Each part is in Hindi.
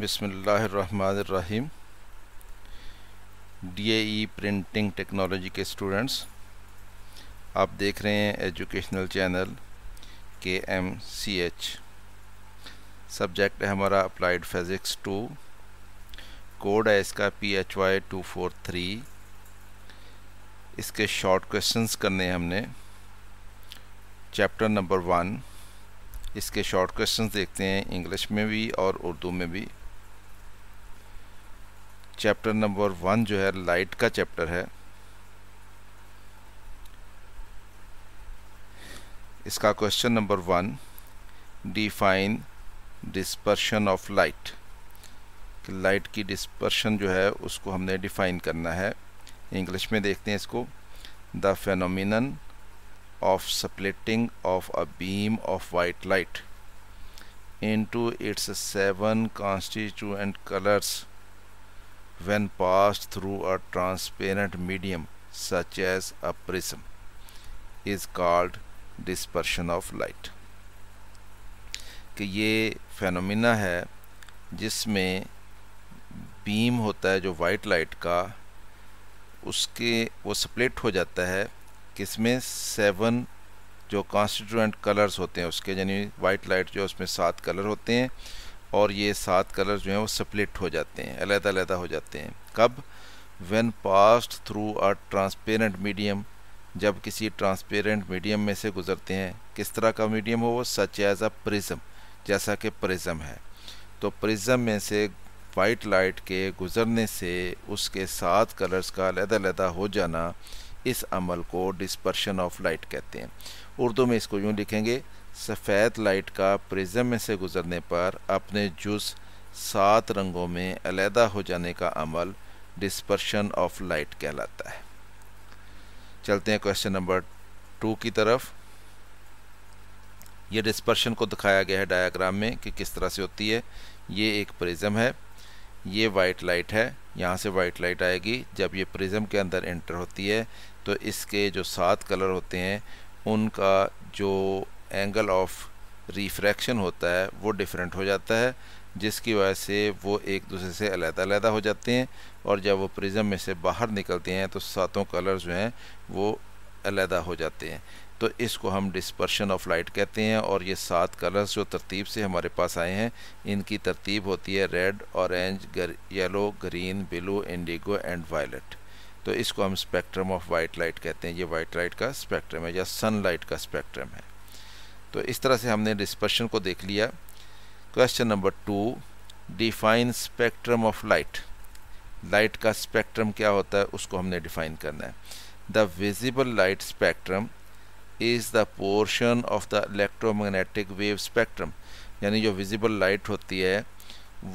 बिसमीम डी ई प्रिंटिंग टेक्नोलॉजी के स्टूडेंट्स आप देख रहे हैं एजुकेशनल चैनल के एम सी एच सब्जेक्ट है हमारा अप्लाइड फिज़िक्स टू कोड है इसका P H Y two four three इसके शॉर्ट क्वेश्चंस करने हैं हमने चैप्टर नंबर वन इसके शॉर्ट क्वेश्चंस देखते हैं इंग्लिश में भी और उर्दू में भी चैप्टर नंबर वन जो है लाइट का चैप्टर है इसका question number one define dispersion of light कि लाइट की डिस्पर्शन जो है उसको हमने डिफाइन करना है इंग्लिश में देखते हैं इसको the phenomenon of splitting of a beam of white light into its seven constituent colours when passed through a transparent medium such as a prism is called dispersion of light कि ये फेनोमिना है जिसमें बीम होता है जो वाइट लाइट का उसके वो स्प्लिट हो जाता है किसमें सेवन जो कॉन्स्टिट्यूएंट कलर्स होते हैं उसके यानी वाइट लाइट जो उसमें सात कलर होते हैं और ये सात कलर जो हैं वो स्प्लिट हो जाते हैं अलहदा अलहदा हो जाते हैं कब when passed through a transparent medium जब किसी ट्रांसपेरेंट मीडियम में से गुजरते हैं किस तरह का मीडियम हो वो सच एज अ प्रिज्म जैसा कि प्रिज्म है तो प्रिज्म में से वाइट लाइट के गुज़रने से उसके सात कलर्स का लहदा हो जाना इस अमल को डिस्पर्शन ऑफ लाइट कहते हैं उर्दू में इसको यूँ लिखेंगे सफ़ेद लाइट का प्रिज्म में से गुजरने पर अपने जुज सात रंगों में अलहदा हो जाने का अमल डिस्पर्शन ऑफ लाइट कहलाता है चलते हैं क्वेश्चन नंबर टू की तरफ यह डिस्पर्शन को दिखाया गया है डायग्राम में कि किस तरह से होती है ये एक प्रिज्म है ये वाइट लाइट है यहाँ से वाइट लाइट आएगी जब ये प्रिज्म के अंदर एंटर होती है तो इसके जो सात कलर होते हैं उनका जो एंगल ऑफ रिफ्रैक्शन होता है वो डिफरेंट हो जाता है जिसकी वजह से वो एक दूसरे से अलहदा अलहदा हो जाते हैं और जब वो प्रिज्म में से बाहर निकलते हैं तो सातों कलर जो हैं वो अलहदा हो जाते हैं तो इसको हम डिस्पर्शन ऑफ लाइट कहते हैं और ये सात कलर्स जो तरतीब से हमारे पास आए हैं इनकी तरतीब होती है रेड ऑरेंज गर, yellow green blue indigo and violet तो इसको हम स्पेक्ट्रम ऑफ वाइट लाइट कहते हैं ये वाइट लाइट का स्पेक्ट्रम है या सन लाइट का स्पेक्ट्रम है तो इस तरह से हमने डिस्पर्शन को देख लिया question number two define spectrum of light light का स्पेक्ट्रम क्या होता है उसको हमने डिफाइन करना है the visible light spectrum is the portion of the electromagnetic wave spectrum यानी जो विजिबल लाइट होती है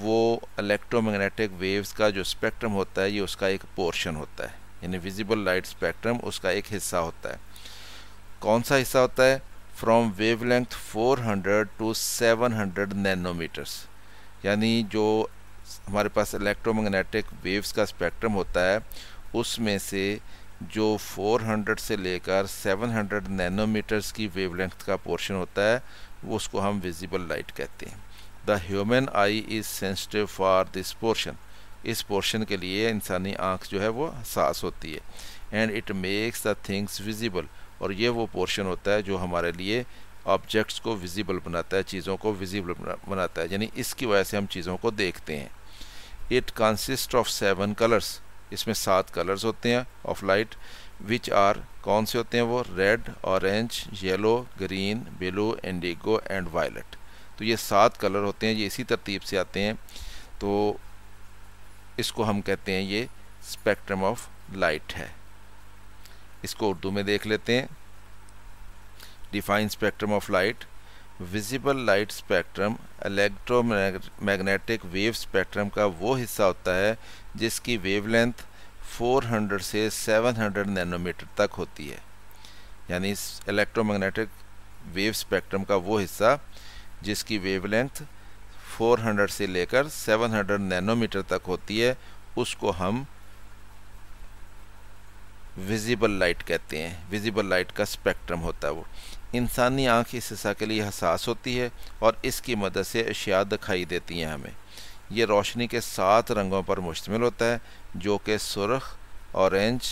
वो इलेक्ट्रोमैग्नेटिक वेव्स का जो स्पेक्ट्रम होता है ये उसका एक पोर्शन होता है यानी विजिबल लाइट स्पेक्ट्रम उसका एक हिस्सा होता है कौन सा हिस्सा होता है फ्रॉम वेवलेंथ 400 टू 700 नैनोमीटर्स यानी जो हमारे पास इलेक्ट्रोमैग्नेटिक वेव्स का स्पेक्ट्रम होता है उसमें से जो 400 से लेकर 700 नैनोमीटर्स की वेवलेंथ का पोर्शन होता है वो उसको हम विजिबल लाइट कहते हैं the human eye is sensitive for this portion इस पोर्शन के लिए इंसानी आँख जो है वो सास होती है and it makes the things visible और ये वो पोर्शन होता है जो हमारे लिए ऑब्जेक्ट्स को विजिबल बनाता है चीज़ों को विजिबल बनाता है यानी इसकी वजह से हम चीज़ों को देखते हैं it consist of seven colours इसमें सात कलर्स होते हैं ऑफ लाइट विच आर कौन से होते हैं वो red orange yellow green blue indigo and violet तो ये सात कलर होते हैं ये इसी तरतीब से आते हैं तो इसको हम कहते हैं ये स्पेक्ट्रम ऑफ लाइट है इसको उर्दू में देख लेते हैं define spectrum of light visible light spectrum electromagnetic wave spectrum का वो हिस्सा होता है जिसकी वेवलेंथ 400 से 700 नैनोमीटर तक होती है यानी इलेक्ट्रोमैग्नेटिक वेव स्पेक्ट्रम का वो हिस्सा जिसकी वेवलेंथ 400 से लेकर 700 नैनोमीटर तक होती है उसको हम विजिबल लाइट कहते हैं विजिबल लाइट का स्पेक्ट्रम होता है वो इंसानी आँख इस हिस्सा के लिए हसास होती है और इसकी मदद से अशिया दिखाई देती हैं हमें ये रोशनी के सात रंगों पर मुश्तमिल होता है जो कि सुरख ऑरेंज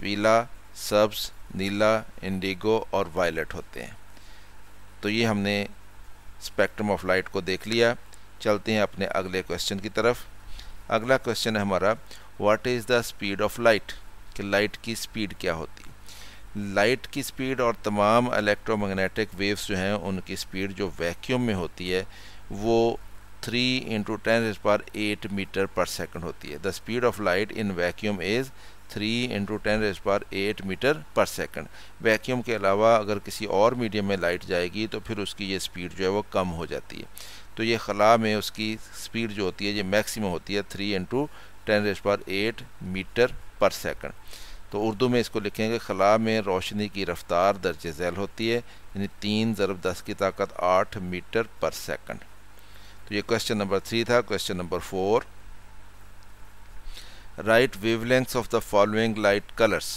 पीला सब्ज नीला इंडिगो और वायलट होते हैं तो ये हमने स्पेक्ट्रम ऑफ लाइट को देख लिया चलते हैं अपने अगले क्वेश्चन की तरफ अगला क्वेश्चन है हमारा what is the speed of light कि लाइट की स्पीड क्या होती लाइट की स्पीड और तमाम इलेक्ट्रोमैग्नेटिक वेव्स जो हैं उनकी स्पीड जो वैक्यूम में होती है वो three into ten per eight metre per second होती है the speed of light in vacuum is three into ten raise per eight metre per second vacuum के अलावा अगर किसी और मीडियम में लाइट जाएगी तो फिर उसकी ये स्पीड जो है वो कम हो जाती है तो ये खला में उसकी स्पीड जो होती है ये मैक्सिमम होती है three into ten raise per eight metre per second तो उर्दू में इसको लिखेंगे खला में रोशनी की रफ्तार दर्ज झैल होती है यानी तीन ज़रब दस की ताकत आठ मीटर पर सेकंड तो ये क्वेश्चन नंबर थ्री था question number four write wavelengths of the following light colours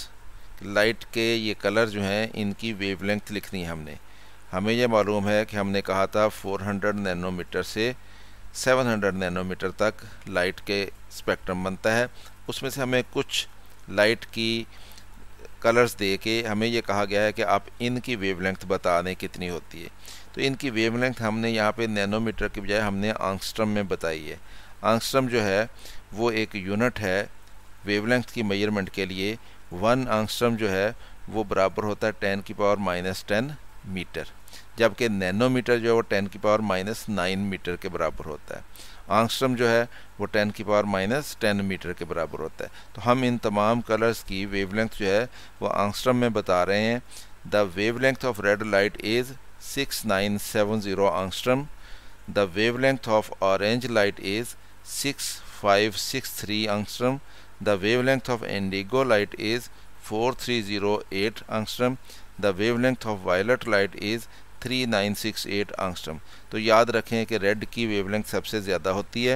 light के ये कलर जो हैं इनकी वेवलेंथ लिखनी है हमने हमें यह मालूम है कि हमने कहा था 400 नैनोमीटर से 700 नैनोमीटर तक लाइट के स्पेक्ट्रम बनता है उसमें से हमें कुछ लाइट की कलर्स दे के हमें ये कहा गया है कि आप इनकी वेवलेंथ बता दें कितनी होती है तो इनकी वेवलेंथ हमने यहाँ पे नैनोमीटर की बजाय हमने आंगस्ट्रम में बताई है आंगस्ट्रम जो है वो एक यूनिट है वेवलेंथ की मेजरमेंट के लिए वन आंगस्ट्रम जो है वो बराबर होता है टेन की पावर माइनस टेन मीटर जबकि नैनोमीटर जो है वो टेन की पावर माइनस नाइन मीटर के बराबर होता है आंगस्ट्रम जो है वो टेन की पावर माइनस टेन मीटर के बराबर होता है तो हम इन तमाम कलर्स की वेवलेंथ जो है वो आंगस्ट्रम में बता रहे हैं the wavelength of red light is six nine seven zero angstrom the wavelength of orange light is six five six three angstrom light is four three zero eight 4308 the wavelength of violet light is 3968 angstrom तो याद रखें कि रेड की वेवलेंथ सबसे ज़्यादा होती है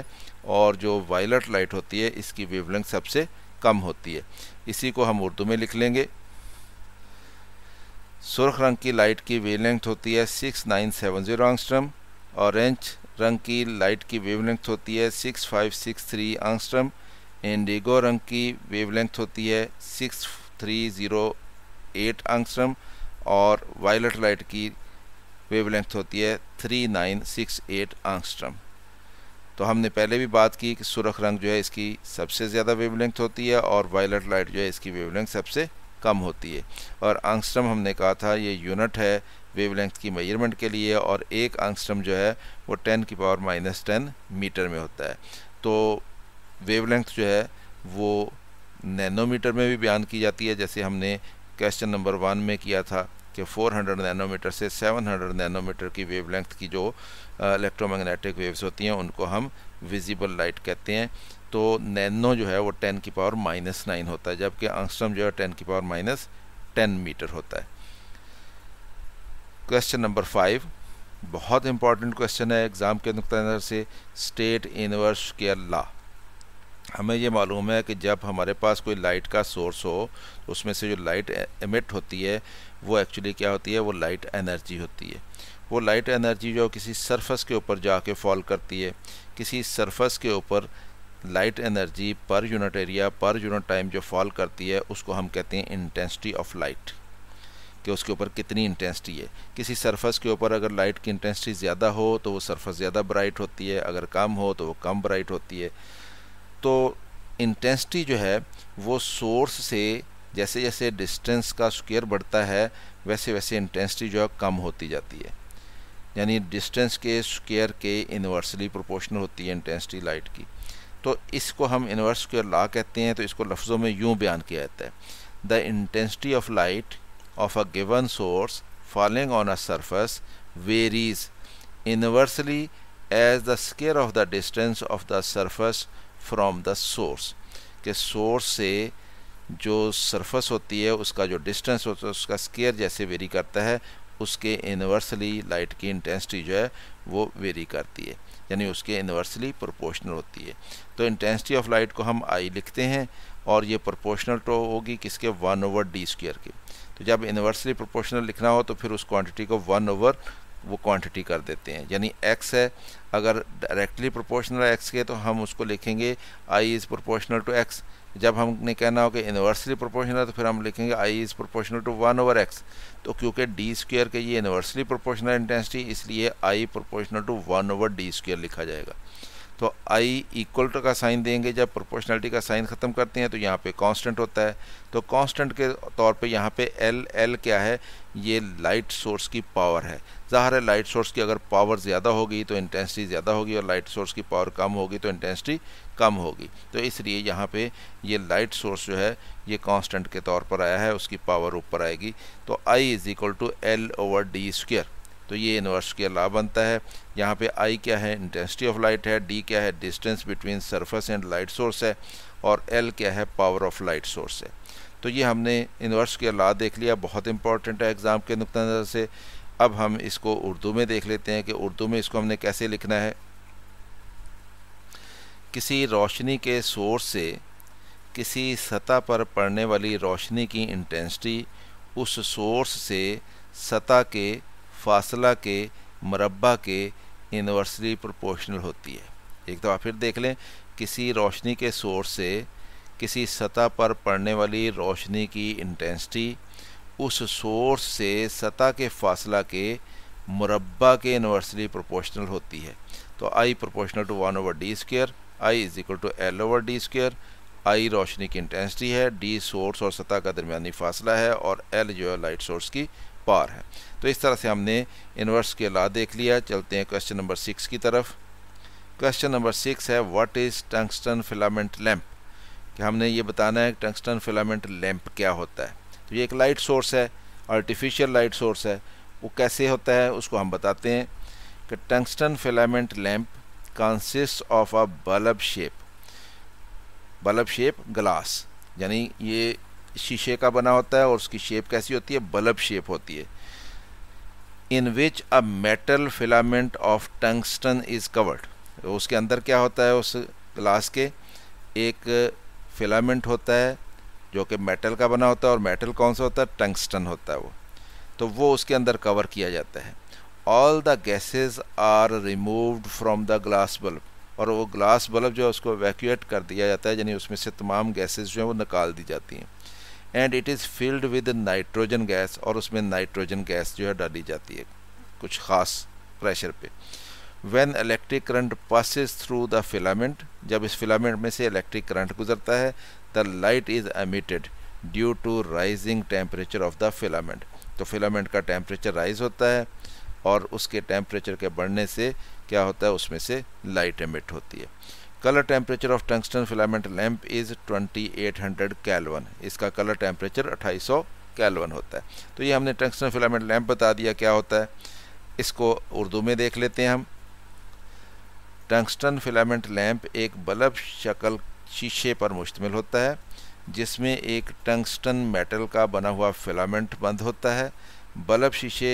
और जो वायलट लाइट होती है इसकी वेवलेंथ सबसे कम होती है इसी को हम उर्दू में लिख लेंगे सुरख रंग की लाइट की वेवलेंथ होती है 6970 आंगस्ट्रम ऑरेंज रंग की लाइट की वेवलेंथ होती है 6563 आंगस्ट्रम इंडिगो रंग की वेवलेंथ होती है 6308 आंगस्ट्रम और वायलट लाइट की वेवलेंथ होती है 3968 आंगस्ट्रम तो हमने पहले भी बात की कि सुरख रंग जो है इसकी सबसे ज़्यादा वेवलेंथ होती है और वायलट लाइट जो है इसकी वेवलेंथ सबसे कम होती है और आंगस्ट्रम हमने कहा था ये यूनिट है वेवलेंथ की मेजरमेंट के लिए और एक आंगस्ट्रम जो है वो 10 की पावर माइनस टेन मीटर में होता है तो वेवलेंथ जो है वो नैनोमीटर में भी बयान की जाती है जैसे हमने क्वेश्चन नंबर वन में किया था कि 400 नैनोमीटर से 700 नैनोमीटर की वेवलेंथ की जो इलेक्ट्रोमैग्नेटिक वेव्स होती हैं उनको हम विजिबल लाइट कहते हैं तो नैनो जो है वो 10 की पावर माइनस नाइन होता है जबकि अंगस्ट्रम जो है 10 की पावर माइनस टेन मीटर होता है क्वेश्चन नंबर फाइव बहुत इंपॉर्टेंट क्वेश्चन है एग्ज़ाम के नुकता नज़र से स्टेट इनवर्स केयर ला हमें ये मालूम है कि जब हमारे पास कोई लाइट का सोर्स हो तो उसमें से जो लाइट एमिट e- होती है वो एक्चुअली क्या होती है वो लाइट एनर्जी होती है वो लाइट एनर्जी जो किसी सरफेस के ऊपर जाके फॉल करती है किसी सरफेस के ऊपर light energy per unit area per unit time जो फॉल करती है उसको हम कहते हैं इंटेंसिटी ऑफ लाइट कि उसके ऊपर कितनी इंटेंसिटी है किसी सरफेस के ऊपर अगर लाइट की इंटेंसिटी ज़्यादा हो तो वो सरफेस ज़्यादा ब्राइट होती है अगर कम हो तो वो कम ब्राइट होती है तो इंटेंसिटी जो है वो सोर्स से जैसे जैसे डिस्टेंस का स्क्वेयर बढ़ता है वैसे वैसे इंटेंसिटी जो है कम होती जाती है यानी डिस्टेंस के स्क्वेयर के इन्वर्सली प्रोपोर्शनल होती है इंटेंसिटी लाइट की तो इसको हम इन्वर्स स्क्र ला कहते हैं तो इसको लफ्ज़ों में यूँ बयान किया जाता है the intensity of light of a given source falling on a surface varies inversely as the square of the distance of the surface from the source के सोर्स से जो सरफस होती है उसका जो डिस्टेंस होता है उसका स्केयर जैसे वेरी करता है उसके इन्वर्सली लाइट की इंटेंसिटी जो है वो वेरी करती है यानी उसके इन्वर्सली प्रोपोर्शनल होती है तो इंटेंसिटी ऑफ लाइट को हम आई लिखते हैं और ये प्रोपोर्शनल तो होगी किसके वन ओवर डी स्क्र के तो जब इन्वर्सली प्रोपोर्शनल लिखना हो तो फिर उस क्वांटिटी को वन ओवर वो क्वांटिटी कर देते हैं यानी एक्स है अगर डायरेक्टली प्रोपोर्शनल एक्स के तो हम उसको लिखेंगे I is proportional to X जब हमने कहना हो कि इन्वर्सली प्रोपोर्शनल है तो फिर हम लिखेंगे I is proportional to one over X तो क्योंकि डी स्क्वेयर के ये इन्वर्सली प्रोपोर्शनल इंटेंसिटी इसलिए I proportional to one over D square लिखा जाएगा तो आई इक्वल का साइन देंगे जब प्रोपोर्शनलिटी का साइन ख़त्म करते हैं तो यहाँ पे कांस्टेंट होता है तो कांस्टेंट के तौर पे यहाँ पे एल एल क्या है ये लाइट सोर्स की पावर है ज़ाहिर है लाइट सोर्स की अगर पावर ज़्यादा होगी तो इंटेंसिटी ज़्यादा होगी और लाइट सोर्स की पावर कम होगी तो इंटेंसिटी कम होगी तो इसलिए यहाँ पे ये लाइट सोर्स जो है ये कांस्टेंट के तौर पर आया है उसकी पावर ऊपर आएगी तो I is equal to L over D square तो ये इन्वर्स के ला बनता है यहाँ पे आई क्या है इंटेंसिटी ऑफ लाइट है डी क्या है distance between surface and light source है और एल क्या है पावर ऑफ लाइट सोर्स है तो ये हमने इनवर्स के ला देख लिया बहुत इंपॉर्टेंट है एग्ज़ाम के नुक़ नज़र से अब हम इसको उर्दू में देख लेते हैं कि उर्दू में इसको हमने कैसे लिखना है किसी रोशनी के सोर्स से किसी सतह पर पड़ने वाली रोशनी की इंटेंसिटी उस सोर्स से सतह के फासला के मरबा के इनवर्सली प्रोपोर्शनल होती है एक दफ़ा फिर देख लें किसी रोशनी के सोर्स से किसी सतह पर पड़ने वाली रोशनी की इंटेंसिटी उस सोर्स से सतह के फासला के मुरबा के इन्वर्सली प्रोपोर्शनल होती है तो I proportional to one over D square I is equal to L over D square I रोशनी की इंटेंसिटी है डी सोर्स और सतह का दरमियानी फासला है और एल जो है लाइट सोर्स की पार है तो इस तरह से हमने इन्वर्स के ला देख लिया चलते हैं क्वेश्चन नंबर सिक्स की तरफ क्वेश्चन नंबर सिक्स है what is tungsten filament lamp कि हमने ये बताना है टंगस्टन फिलामेंट लैंप क्या होता है तो ये एक लाइट सोर्स है आर्टिफिशियल लाइट सोर्स है वो कैसे होता है उसको हम बताते हैं कि tungsten filament lamp consist of a bulb shape bulb shape glass यानी ये शीशे का बना होता है और उसकी शेप कैसी होती है बल्ब शेप होती है in which a metal filament of tungsten is covered उसके अंदर क्या होता है उस ग्लास के एक फिलामेंट होता है जो कि मेटल का बना होता है और मेटल कौन सा होता है टंगस्टन होता है वो तो वो उसके अंदर कवर किया जाता है all the gases are removed from the glass bulb और वो ग्लास बल्ब जो है उसको वैक्यूएट कर दिया जाता है यानी उसमें से तमाम गैसेज जो हैं वो निकाल दी जाती हैं and it is filled with nitrogen gas और उसमें नाइट्रोजन गैस जो है डाली जाती है कुछ ख़ास प्रेशर पे when electric current passes through the filament जब इस फिलामेंट में से इलेक्ट्रिक करंट गुजरता है the light is emitted due to rising temperature of the filament तो फिलामेंट का टेम्परेचर राइज होता है और उसके टेम्परेचर के बढ़ने से क्या होता है उसमें से लाइट एमिट होती है colour temperature of tungsten filament lamp is 2800 kelvin इसका कलर टेम्परेचर 2800 कैलवन होता है तो ये हमने टंगस्टन फिलामेंट लैम्प बता दिया क्या होता है इसको उर्दू में देख लेते हैं हम टंगस्टन फिलामेंट लैंप एक बल्ब शक्ल शीशे पर मुश्तमिल होता है जिसमें एक टंगस्टन मेटल का बना हुआ फिलामेंट बंद होता है बल्ब शीशे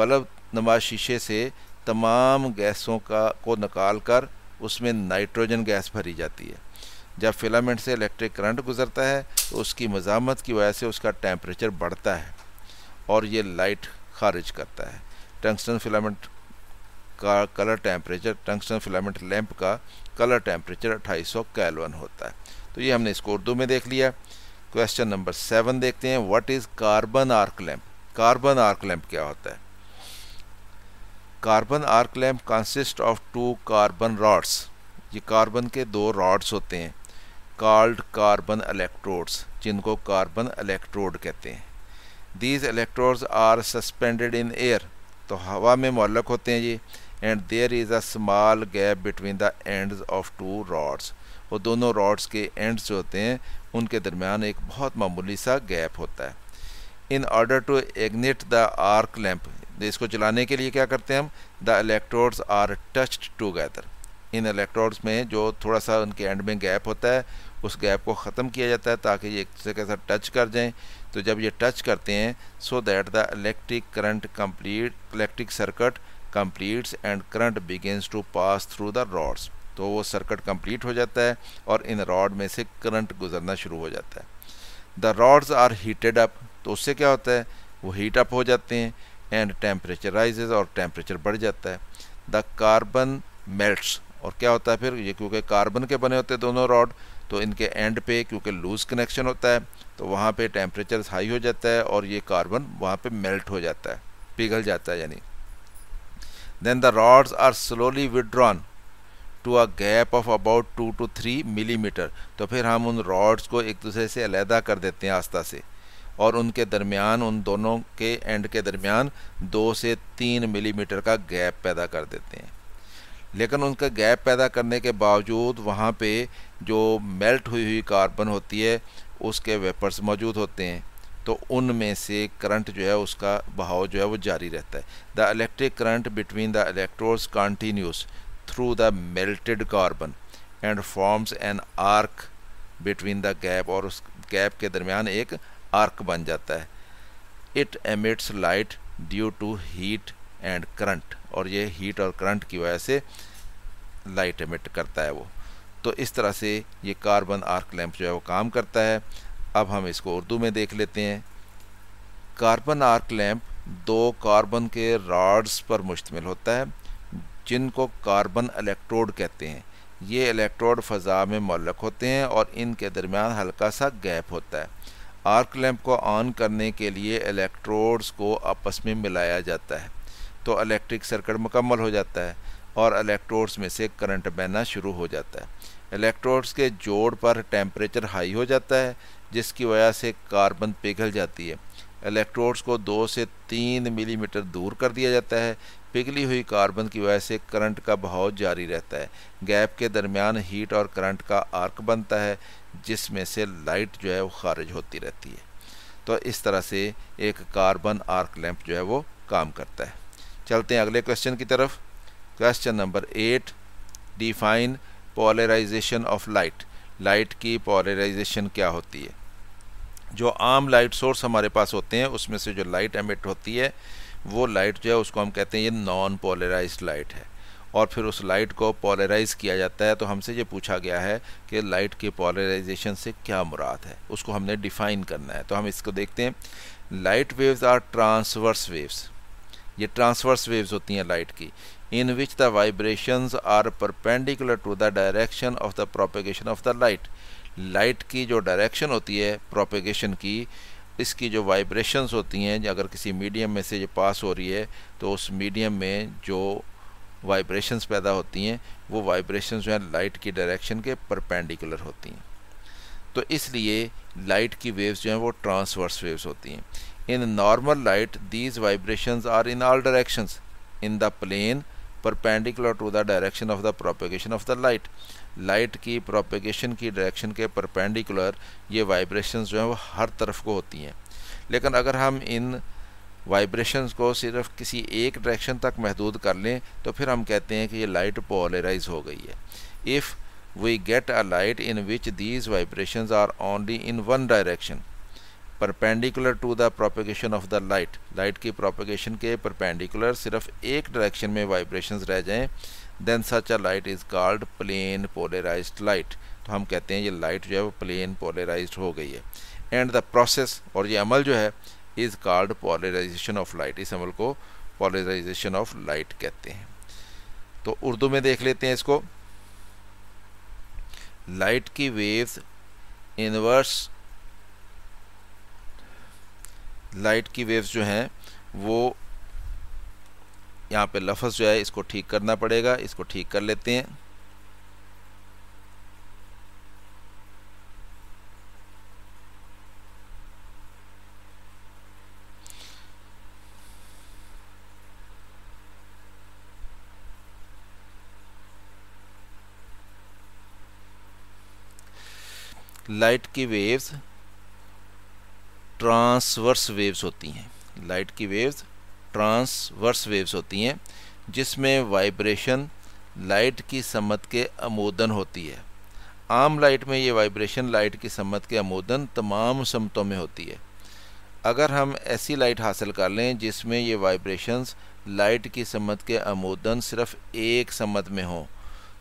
बल्ब नमा शीशे से तमाम गैसों का को निकाल कर उसमें नाइट्रोजन गैस भरी जाती है जब फिलामेंट से इलेक्ट्रिक करंट गुजरता है तो उसकी मजामत की वजह से उसका टेम्परेचर बढ़ता है और ये लाइट खारिज करता है टंगस्टन फिलामेंट का colour temperature tungsten filament lamp का कलर टेम्परेचर 2800 सौ होता है तो ये हमने इसको उर्दू में देख लिया क्वेश्चन नंबर सेवन देखते हैं what is carbon arc lamp carbon arc lamp क्या होता है carbon arc lamp consist of two carbon rods ये कार्बन के दो रॉड्स होते हैं कॉल्ड कार्बन इलेक्ट्रोड्स जिनको कार्बन इलेक्ट्रोड कहते हैं these electrodes are suspended in air तो हवा में मलक होते हैं ये and there is a small gap between the ends of two rods वो दोनों रॉड्स के एंड्स जो होते हैं उनके दरमियान एक बहुत मामूली सा गैप होता है in order to ignite the arc lamp इसको जलाने के लिए क्या करते हैं हम the electrodes are touched together इन इलेक्ट्रोड्स में जो थोड़ा सा उनके एंड में गैप होता है उस गैप को ख़त्म किया जाता है ताकि ये एक दूसरे के साथ टच कर जाएं तो जब ये टच करते हैं so that the electric current complete electric circuit completes and current begins to pass through the rods तो वो सर्किट कम्प्लीट हो जाता है और इन रॉड में से करंट गुजरना शुरू हो जाता है the rods are heated up तो उससे क्या होता है वो हीट अप हो जाते हैं एंड टेम्परेचर राइजेज और टेम्परेचर बढ़ जाता है द कार्बन मेल्ट्स और क्या होता है फिर ये क्योंकि कार्बन के बने होते हैं दोनों रॉड तो इनके एंड पे क्योंकि लूज़ कनेक्शन होता है तो वहाँ पे टेम्परेचर हाई हो जाता है और ये कार्बन वहाँ पे मेल्ट हो जाता है पिघल जाता है यानी Then the rods are slowly withdrawn to a gap of about two to three millimeter. तो फिर हम उन rods को एक दूसरे से अलहदा कर देते हैं आस्था से और उनके दरमियान उन दोनों के एंड के दरमियान दो से तीन मिलीमीटर का गैप पैदा कर देते हैं लेकिन उनका गैप पैदा करने के बावजूद वहाँ पे जो मेल्ट हुई हुई कार्बन होती है उसके वेपर्स मौजूद होते हैं तो उनमें से करंट जो है उसका बहाव जो है वो जारी रहता है the electric current between the electrodes continues through the melted carbon and forms an arc between the gap और उस गैप के दरमियान एक आर्क बन जाता है it emits light due to heat and current और ये हीट और करंट की वजह से लाइट एमिट करता है वो तो इस तरह से ये कार्बन आर्क लैंप जो है वो काम करता है अब हम इसको उर्दू में देख लेते हैं कार्बन आर्क लैंप दो कार्बन के रॉड्स पर मुश्तमिल होता है जिनको कार्बन इलेक्ट्रोड कहते हैं ये इलेक्ट्रोड फ़जा में मलक होते हैं और इनके दरमियान हल्का सा गैप होता है आर्क लैंप को ऑन करने के लिए इलेक्ट्रोड्स को आपस में मिलाया जाता है तो इलेक्ट्रिक सर्किट मुकम्मल हो जाता है और इलेक्ट्रोड्स में से करंट बहना शुरू हो जाता है इलेक्ट्रोड्स के जोड़ पर टेम्परेचर हाई हो जाता है जिसकी वजह से कार्बन पिघल जाती है इलेक्ट्रोड्स को दो से तीन मिलीमीटर दूर कर दिया जाता है पिघली हुई कार्बन की वजह से करंट का बहाव जारी रहता है गैप के दरमियान हीट और करंट का आर्क बनता है जिसमें से लाइट जो है वो खारिज होती रहती है तो इस तरह से एक कार्बन आर्क लैंप जो है वो काम करता है चलते हैं अगले क्वेश्चन की तरफ question number eight define polarisation of light light की पोलराइजेशन क्या होती है जो आम लाइट सोर्स हमारे पास होते हैं उसमें से जो लाइट एमिट होती है वो लाइट जो है उसको हम कहते हैं ये नॉन पोलराइज लाइट है और फिर उस लाइट को पोलराइज़ किया जाता है तो हमसे ये पूछा गया है कि लाइट के पोलराइजेशन से क्या मुराद है उसको हमने डिफ़ाइन करना है तो हम इसको देखते हैं light waves are transverse waves ये ट्रांसवर्स वेव्स होती हैं लाइट की in which the vibrations are perpendicular to the direction of the propagation of the light light की जो डायरेक्शन होती है प्रोपेगेशन की इसकी जो वाइब्रेशंस होती हैं अगर किसी मीडियम में से ये पास हो रही है तो उस मीडियम में जो वाइब्रेशंस पैदा होती हैं वो वाइब्रेशंस जो हैं लाइट की डायरेक्शन के परपेंडिकुलर होती हैं तो इसलिए लाइट की वेव्स जो हैं वो ट्रांसवर्स वेव्स होती हैं in normal light these vibrations are in all directions in the plane perpendicular to the direction of the propagation of the light light की प्रोपेगेशन की डायरेक्शन के परपेंडिकुलर ये वाइब्रेशंस जो हैं वो हर तरफ को होती हैं लेकिन अगर हम इन वाइब्रेशंस को सिर्फ किसी एक डायरेक्शन तक महदूद कर लें तो फिर हम कहते हैं कि ये लाइट पोलराइज हो गई है if we get a light in which these vibrations are only in one direction perpendicular to the propagation of the light light की प्रोपेगेशन के परपेंडिकुलर सिर्फ एक डायरेक्शन में वाइब्रेशंस रह जाएं then such a light is called plane polarize light तो हम कहते हैं ये लाइट जो है वो प्लेन पोलराइज हो गई है एंड द प्रोसेस और ये अमल जो है is called polarization of light इस अमल को पोलराइजेशन ऑफ लाइट कहते हैं तो उर्दू में देख लेते हैं इसको लाइट की वेव्स इनवर्स लाइट की वेव्स जो हैं वो यहाँ पे लफ्ज़ जो है इसको ठीक करना पड़ेगा इसको ठीक कर लेते हैं लाइट की वेव्स ट्रांसवर्स वेव्स होती हैं लाइट की वेव्स ट्रांसवर्स वेव्स होती हैं जिसमें वाइब्रेशन लाइट की सम्मत के अमोदन होती है आम लाइट में ये वाइब्रेशन लाइट की सम्मत के अमोदन तमाम समतों में होती है अगर हम ऐसी लाइट हासिल कर लें जिसमें ये वाइब्रेशंस लाइट की सम्मत के अमोदन सिर्फ एक सम्मत में हों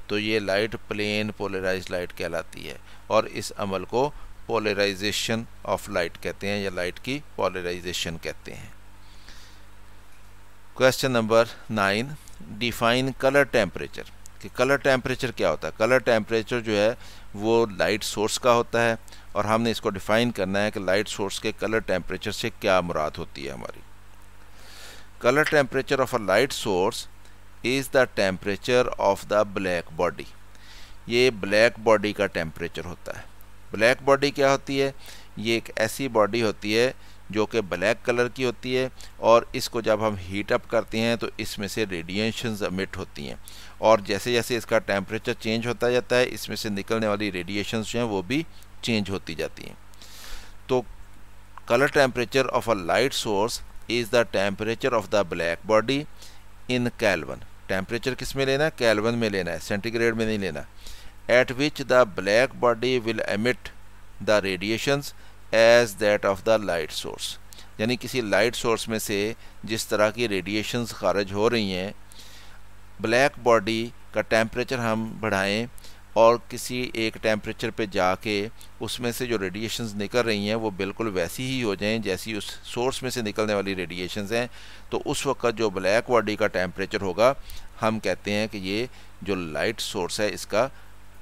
तो ये लाइट प्लेन पोलराइज लाइट कहलाती है और इस अमल को पोलराइजेशन ऑफ लाइट कहते हैं या लाइट की पोलराइजेशन कहते हैं question number nine define colour temperature कि कलर टेम्परेचर क्या होता है कलर टेम्परेचर जो है वो लाइट सोर्स का होता है और हमने इसको डिफाइन करना है कि लाइट सोर्स के कलर टेम्परेचर से क्या मुराद होती है हमारी colour temperature of a light source is the temperature of the black body ये ब्लैक बॉडी का टेम्परेचर होता है ब्लैक बॉडी क्या होती है ये एक ऐसी बॉडी होती है जो कि ब्लैक कलर की होती है और इसको जब हम हीट अप करते हैं तो इसमें से रेडिएशन अमिट होती हैं और जैसे जैसे इसका टेम्परेचर चेंज होता जाता है इसमें से निकलने वाली रेडिएशन जो हैं वो भी चेंज होती जाती हैं तो colour temperature of a light source is the temperature of the black body in kelvin temperature किस में लेना है कैलवन में लेना है सेंटीग्रेड में नहीं लेना at which the black body will emit the radiations as that of the light source यानी किसी लाइट सोर्स में से जिस तरह की रेडिएशंस खारिज हो रही हैं ब्लैक बॉडी का टेम्परेचर हम बढ़ाएं और किसी एक टेम्परेचर पे जाके उसमें से जो रेडिएशंस निकल रही हैं वो बिल्कुल वैसी ही हो जाएं जैसी उस सोर्स में से निकलने वाली रेडिएशंस हैं तो उस वक्त जो ब्लैक बॉडी का टेम्परेचर होगा हम कहते हैं कि ये जो लाइट सोर्स है इसका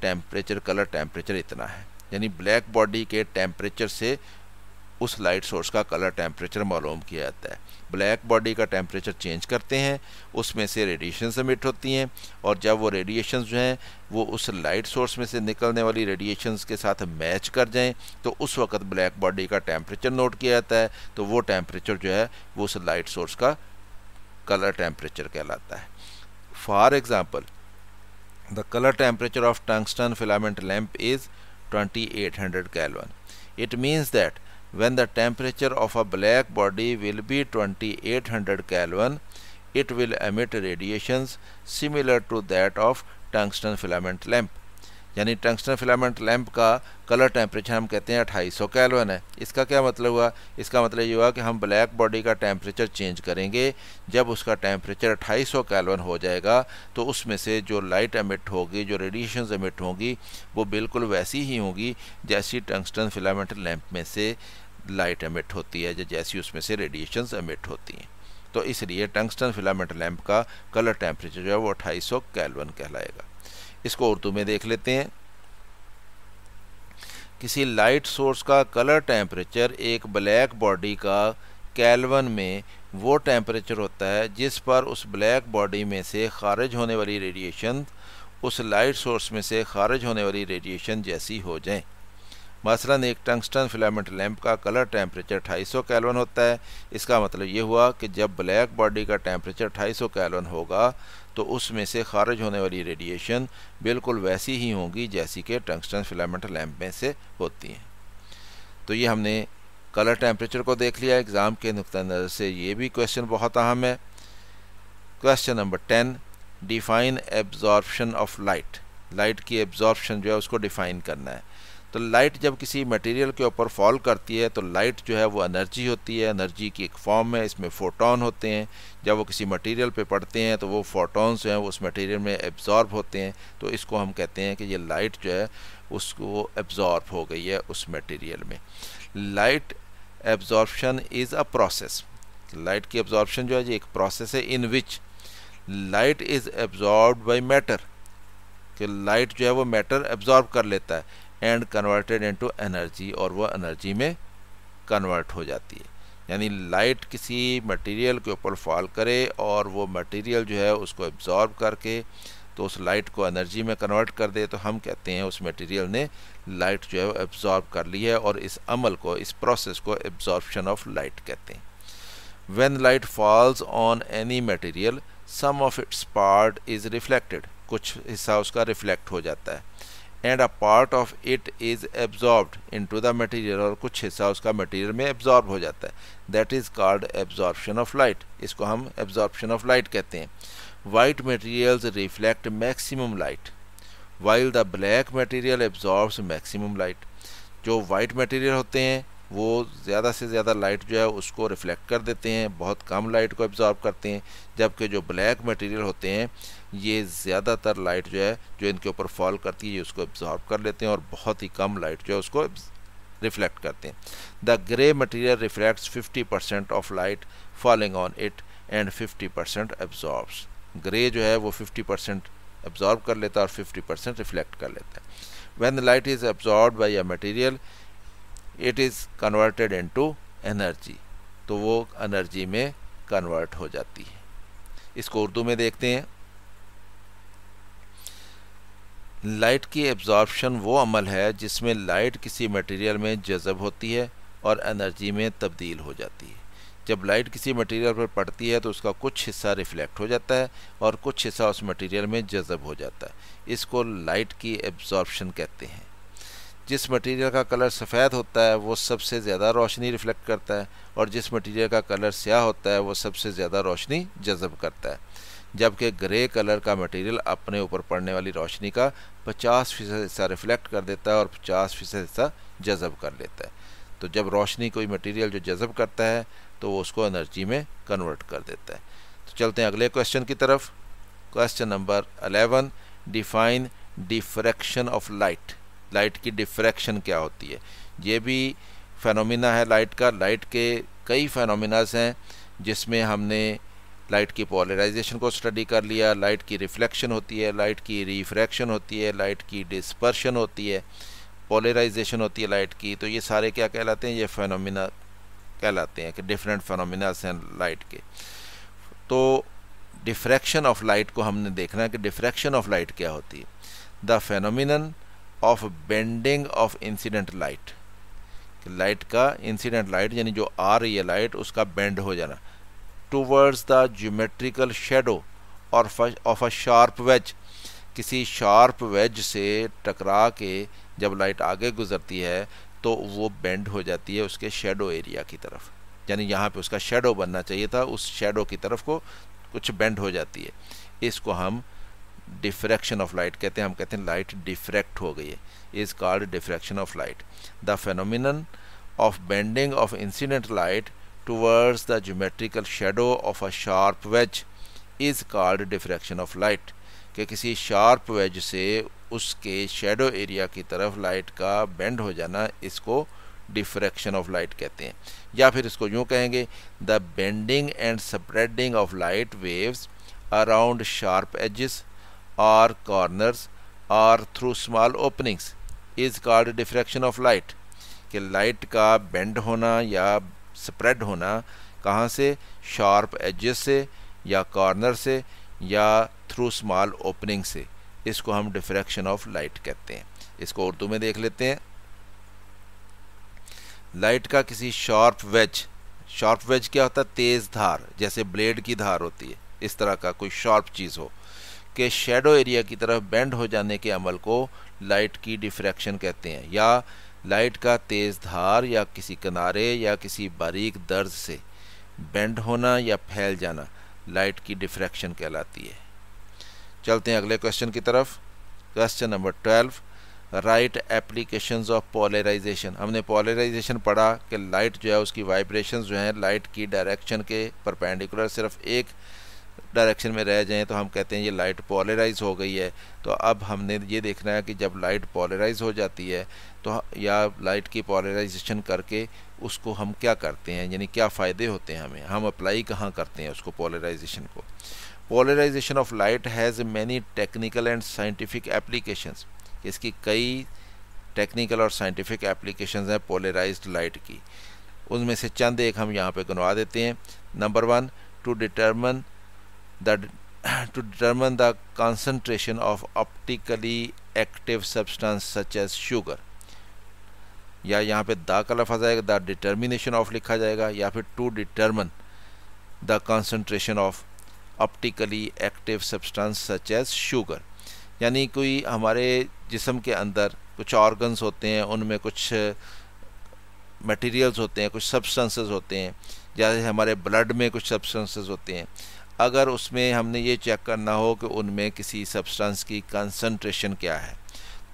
टेम्परेचर कलर टेम्परेचर इतना है यानी ब्लैक बॉडी के टेम्परेचर से उस लाइट सोर्स का कलर टेम्परेचर मालूम किया जाता है ब्लैक बॉडी का टेम्परेचर चेंज करते हैं उसमें से रेडिएशन एमिट होती हैं और जब वो रेडिएशन जो हैं वो उस लाइट सोर्स में से निकलने वाली रेडिएशंस के साथ मैच कर जाएं तो उस वक्त ब्लैक बॉडी का टेम्परेचर नोट किया जाता है तो वो टेम्परेचर जो है वो उस लाइट सोर्स का कलर टेम्परेचर कहलाता है for example the colour temperature of tungsten filament lamp is 2800 Kelvin. It means that when the temperature of a black body will be 2800 Kelvin, it will emit radiations similar to that of tungsten filament lamp. यानी टंगस्टन फिलामेंट लैंप का कलर टेम्परेचर हम कहते हैं 2800 कैलवन है इसका क्या मतलब हुआ इसका मतलब ये हुआ कि हम ब्लैक बॉडी का टेम्परेचर चेंज करेंगे जब उसका टेम्परेचर 2800 कैलवन हो जाएगा तो उसमें से जो लाइट एमिट होगी जो रेडिएशन एमिट होंगी वो बिल्कुल वैसी ही होंगी जैसी टंगस्टन फिलामेंट लैम्प में से लाइट एमिट होती है जैसी उसमें से रेडिएशन एमिट होती हैं तो इसलिए टंगस्टन फिलामेंट लैम्प का कलर टेम्परेचर जो है वो सौ कैलवन कहलाएगा इसको उर्दू में देख लेते हैं किसी लाइट सोर्स का कलर टेम्परेचर एक ब्लैक बॉडी का कैलवन में वो टेम्परेचर होता है जिस पर उस ब्लैक बॉडी में से खारिज होने वाली रेडिएशन उस लाइट सोर्स में से खारिज होने वाली रेडिएशन जैसी हो जाए मसलन एक टंगस्टन फिलामेंट लैंप का कलर टेम्परेचर सौ कैलवन होता है इसका मतलब ये हुआ कि जब ब्लैक बॉडी का टेम्परेचर सौ कैलवन होगा तो उसमें से खारिज होने वाली रेडिएशन बिल्कुल वैसी ही होंगी जैसी कि टंगस्टन फिलामेंट लैम्प में से होती हैं तो ये हमने कलर टेम्परेचर को देख लिया एग्ज़ाम के नुक़ नज़र से ये भी क्वेश्चन बहुत अहम है question number ten define absorption of light light की एब्जॉर्बशन जो है उसको डिफ़ाइन करना है तो लाइट जब किसी मटेरियल के ऊपर फॉल करती है तो लाइट जो है वो एनर्जी होती है एनर्जी की एक फॉर्म है इसमें फोटोन होते हैं जब वो किसी मटेरियल पे पड़ते हैं तो वो फोटोन्स जो हैं वो उस मटेरियल में एब्जॉर्ब होते हैं तो इसको हम कहते हैं कि ये लाइट जो है उसको एब्जॉर्ब हो गई है उस मटेरियल में light absorption is a process light की एब्जॉर्बशन जो है ये एक प्रोसेस है in which light is absorb by matter कि लाइट जो है वो मैटर एब्जॉर्ब कर लेता है एंड कन्वर्टेड इनटू एनर्जी और वह एनर्जी में कन्वर्ट हो जाती है यानी लाइट किसी मटेरियल के ऊपर फॉल करे और वो मटेरियल जो है उसको एब्जॉर्ब करके तो उस लाइट को एनर्जी में कन्वर्ट कर दे तो हम कहते हैं उस मटेरियल ने लाइट जो है वो एब्जॉर्ब कर ली है और इस अमल को इस प्रोसेस को एब्जॉर्बशन ऑफ लाइट कहते हैं when light falls on any material some of its part is reflected कुछ हिस्सा उसका रिफ्लेक्ट हो जाता है and a part of it is absorbed into the material और कुछ हिस्सा उसका मटेरियल में एब्जॉर्ब हो जाता है that is called absorption of light इसको हम एब्जॉर्प्शन ऑफ लाइट कहते हैं white materials reflect maximum light while the black material absorbs maximum light जो वाइट मटेरियल होते हैं वो ज़्यादा से ज़्यादा लाइट जो है उसको रिफ्लेक्ट कर देते हैं बहुत कम लाइट को एब्जॉर्ब करते हैं जबकि जो ब्लैक मटेरियल होते हैं ये ज़्यादातर लाइट जो है जो इनके ऊपर फॉल करती है ये उसको एब्जॉर्ब कर लेते हैं और बहुत ही कम लाइट जो है उसको रिफ्लेक्ट करते हैं the grey material reflects 50 percent of light falling on it and 50 percent absorbs grey जो है वो 50 परसेंट एब्जॉर्ब कर लेता है और 50 परसेंट रिफ्लेक्ट कर लेता है when light is absorb by a material it is converted in energy तो वो एनर्जी में कन्वर्ट हो जाती है इसको उर्दू में देखते हैं लाइट की एब्जॉर्बशन वो अमल है जिसमें लाइट किसी मटेरियल में जज़ब होती है और एनर्जी में तब्दील हो जाती है जब लाइट किसी मटेरियल पर पड़ती है तो उसका कुछ हिस्सा रिफ्लेक्ट हो जाता है और कुछ हिस्सा उस मटेरियल में जज़ब हो जाता है इसको लाइट की एब्जॉर्बशन कहते हैं जिस मटेरियल का कलर सफ़ेद होता है वो सबसे ज़्यादा रोशनी रिफ्लेक्ट करता है और जिस मटेरियल का कलर स्याह होता है वो सबसे ज़्यादा रोशनी जज़ब करता है जबकि ग्रे कलर का मटेरियल अपने ऊपर पड़ने वाली रोशनी का 50 फीसद हिस्सा रिफ्लेक्ट कर देता है और 50 फीसद हिस्सा जज़ब कर लेता है तो जब रोशनी कोई मटेरियल जो जज़ब करता है तो वो उसको एनर्जी में कन्वर्ट कर देता है तो चलते हैं अगले क्वेश्चन की तरफ question number eleven define diffraction of light light की डिफ्रैक्शन क्या होती है ये भी फेनोमिना है लाइट का लाइट के कई फेनोमिनाज हैं जिसमें हमने लाइट की पॉलराइजेशन को स्टडी कर लिया लाइट की रिफ्लेक्शन होती है लाइट की रिफ्रैक्शन होती है लाइट की डिस्पर्शन होती है पोलराइजेशन होती है लाइट की तो ये सारे क्या कहलाते हैं ये फेनोमिना कहलाते हैं कि डिफरेंट फेनोमिना हैं लाइट के तो डिफ्रैक्शन ऑफ लाइट को हमने देखना है कि डिफ्रैक्शन ऑफ लाइट क्या होती है the phenomenon of bending of incident light light का इंसीडेंट लाइट यानी जो आ रही है लाइट उसका बेंड हो जाना towards the geometrical shadow or of a sharp wedge किसी शार्प वेज से टकरा के जब लाइट आगे गुजरती है तो वो बेंड हो जाती है उसके शेडो एरिया की तरफ यानी यहाँ पे उसका शेडो बनना चाहिए था उस शेडो की तरफ को कुछ बेंड हो जाती है इसको हम डिफ्रैक्शन ऑफ लाइट कहते हैं हम कहते हैं लाइट डिफ्रैक्ट हो गई है is called diffraction of light the phenomenon of bending of incident light towards the geometrical shadow of a sharp wedge is called diffraction of light कि किसी शार्प वेज से उसके शेडो एरिया की तरफ लाइट का बेंड हो जाना इसको डिफ्रैक्शन ऑफ लाइट कहते हैं या फिर इसको यूँ कहेंगे the bending and spreading of light waves around sharp edges और कॉर्नर्स और through small openings is called diffraction of light कि लाइट का बेंड होना या स्प्रेड होना कहाँ से शार्प एजेस से या कॉर्नर से या थ्रू स्मॉल ओपनिंग से इसको हम डिफ्रैक्शन ऑफ लाइट कहते हैं इसको उर्दू में देख लेते हैं लाइट का किसी शार्प वेज शार्प वेज क्या होता है तेज़ धार जैसे ब्लेड की धार होती है इस तरह का कोई शार्प चीज़ हो के शेडो एरिया की तरफ बेंड हो जाने के अमल को लाइट की डिफ्रैक्शन कहते हैं या लाइट का तेज़ धार या किसी किनारे या किसी बारीक दर्ज से बेंड होना या फैल जाना लाइट की डिफ्रैक्शन कहलाती है चलते हैं अगले क्वेश्चन की तरफ question number twelve write applications of polarization हमने पोलराइजेशन पढ़ा कि लाइट जो है उसकी वाइब्रेशंस जो हैं लाइट की डायरेक्शन के परपेंडिकुलर सिर्फ एक डायरेक्शन में रह जाएं तो हम कहते हैं ये लाइट पॉलराइज हो गई है तो अब हमने ये देखना है कि जब लाइट पॉलराइज हो जाती है तो या लाइट की पॉलराइजेशन करके उसको हम क्या करते हैं यानी क्या फ़ायदे होते हैं हमें हम अप्लाई कहाँ करते हैं उसको पॉलराइजेशन को polarization of light has many technical and scientific application इसकी कई टेक्निकल और साइंटिफिक एप्लीकेशन हैं पोलराइज लाइट की उनमें से चंद एक हम यहाँ पर गुनवा देते हैं number one to determine the to determine the concentration of optically active substance such as sugar या यहाँ पे दा का लफा जाएगा द डिटर्मिनेशन ऑफ लिखा जाएगा या फिर to determine the concentration of optically active substance such as sugar यानी कोई हमारे जिसम के अंदर कुछ ऑर्गन्स होते हैं उनमें कुछ मटेरियल्स होते हैं कुछ सब्सटेंसेस होते हैं जैसे हमारे ब्लड में कुछ सब्सटेंसेस होते हैं अगर उसमें हमने ये चेक करना हो कि उनमें किसी सब्सटेंस की कंसंट्रेशन क्या है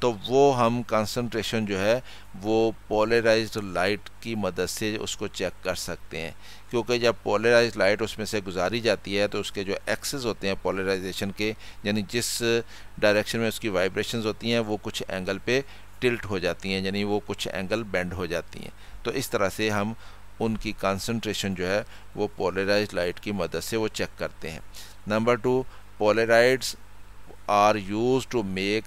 तो वो हम कंसंट्रेशन जो है वो पोलराइज्ड लाइट की मदद से उसको चेक कर सकते हैं क्योंकि जब पोलराइज लाइट उसमें से गुजारी जाती है तो उसके जो एक्सेस होते हैं पोलराइजेशन के यानी जिस डायरेक्शन में उसकी वाइब्रेशंस होती हैं वो कुछ एंगल पे टिल्ट हो जाती हैं यानी वो कुछ एंगल बेंड हो जाती हैं तो इस तरह से हम उनकी कंसंट्रेशन जो है वो पोलराइज लाइट की मदद से वो चेक करते हैं number two polaroids are use to make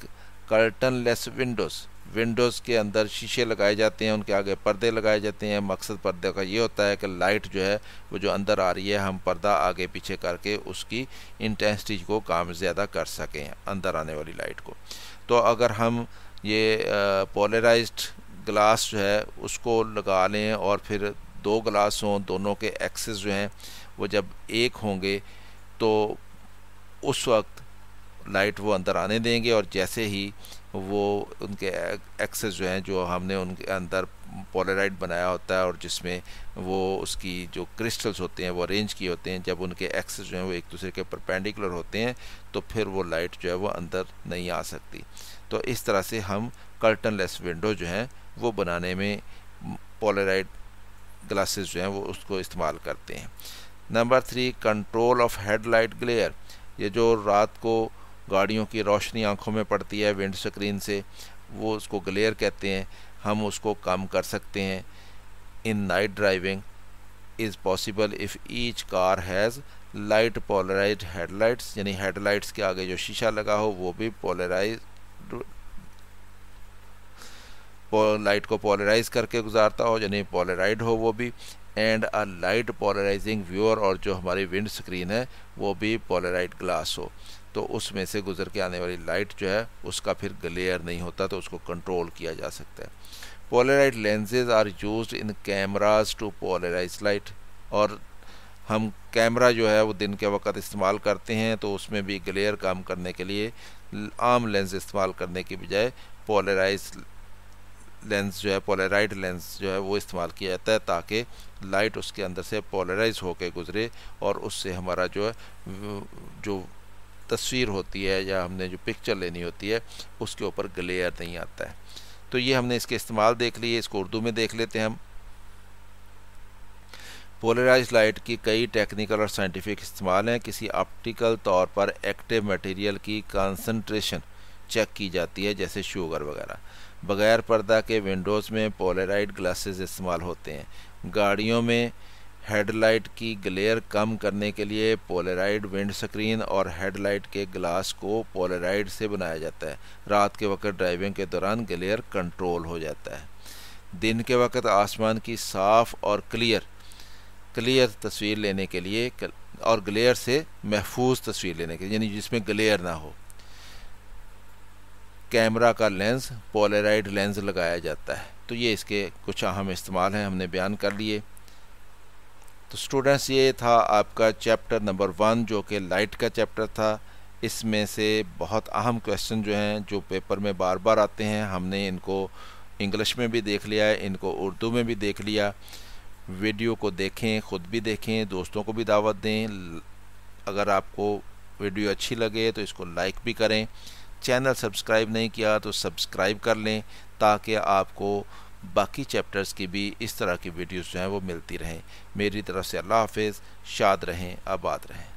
curtainless windows windows के अंदर शीशे लगाए जाते हैं उनके आगे पर्दे लगाए जाते हैं मकसद पर्दे का ये होता है कि लाइट जो है वो जो अंदर आ रही है हम पर्दा आगे पीछे करके उसकी इंटेंसिटी को काम ज़्यादा कर सकें अंदर आने वाली लाइट को तो अगर हम ये पोलराइज्ड ग्लास जो है उसको लगा लें और फिर दो ग्लास हों दोनों के एक्सेस जो हैं वो जब एक होंगे तो उस वक्त लाइट वो अंदर आने देंगे और जैसे ही वो उनके एक्सेस जो हैं जो हमने उनके अंदर पोलराइड बनाया होता है और जिसमें वो उसकी जो क्रिस्टल्स होते हैं वो अरेंज किए होते हैं जब उनके एक्सेस जो हैं वो एक दूसरे के परपेंडिकुलर होते हैं तो फिर वो लाइट जो है वो अंदर नहीं आ सकती तो इस तरह से हम कर्टनलेस विंडो जो हैं वो बनाने में पोलराइड ग्लासेस जो हैं वो उसको इस्तेमाल करते हैं number three control of headlight glare ये जो रात को गाड़ियों की रोशनी आँखों में पड़ती है विंड स्क्रीन से वो उसको ग्लेयर कहते हैं हम उसको कम कर सकते हैं in night driving is possible if each car has light polarize headlights यानी हेडलाइट्स के आगे जो शीशा लगा हो वो भी पोलराइज लाइट को पोलराइज करके गुजारता हो यानी पोलराइड हो वो भी and a light polarizing viewer और जो हमारी विंड स्क्रीन है वो भी पोलराइड ग्लास हो तो उसमें से गुजर के आने वाली लाइट जो है उसका फिर ग्लेयर नहीं होता तो उसको कंट्रोल किया जा सकता है polaroid lenses are use in cameras to polarize light और हम कैमरा जो है वो दिन के वक्त इस्तेमाल करते हैं तो उसमें भी ग्लेयर काम करने के लिए आम लेंस इस्तेमाल करने के बजाय पोलराइज लेंस जो है पोलराइड लेंस जो है वो इस्तेमाल किया जाता है ताकि लाइट उसके अंदर से पोलराइज होकर गुजरे और उससे हमारा जो है जो तस्वीर होती है या हमने जो पिक्चर लेनी होती है उसके ऊपर ग्लेयर नहीं आता है तो ये हमने इसके इस्तेमाल देख लिए इसको उर्दू में देख लेते हैं हम पोलराइज लाइट की कई टेक्निकल और साइंटिफिक इस्तेमाल हैं किसी ऑप्टिकल तौर पर एक्टिव मटेरियल की कंसंट्रेशन चेक की जाती है जैसे शुगर वगैरह बगैर पर्दा के विंडोज़ में पोलराइड ग्लासेस इस्तेमाल होते हैं गाड़ियों में हेडलाइट की ग्लेयर कम करने के लिए पोलराइड विंड स्क्रीन और हेडलाइट के ग्लास को पोलराइड से बनाया जाता है रात के वक्त ड्राइविंग के दौरान ग्लेयर कंट्रोल हो जाता है दिन के वक्त आसमान की साफ़ और क्लियर क्लियर तस्वीर लेने के लिए और ग्लेयर से महफूज तस्वीर लेने के लिए यानी जिसमें ग्लेयर ना हो कैमरा का लेंस पोलराइड लेंस लगाया जाता है तो ये इसके कुछ अहम इस्तेमाल हैं हमने बयान कर लिए तो स्टूडेंट्स ये था आपका चैप्टर नंबर वन जो कि लाइट का चैप्टर था इसमें से बहुत अहम क्वेश्चन जो हैं जो पेपर में बार बार आते हैं हमने इनको इंग्लिश में भी देख लिया है इनको उर्दू में भी देख लिया वीडियो को देखें ख़ुद भी देखें दोस्तों को भी दावत दें अगर आपको वीडियो अच्छी लगे तो इसको लाइक भी करें चैनल सब्सक्राइब नहीं किया तो सब्सक्राइब कर लें ताकि आपको बाकी चैप्टर्स की भी इस तरह की वीडियोस जो हैं वो मिलती रहें मेरी तरफ से अल्लाह हाफिज़ शाद रहें आबाद रहें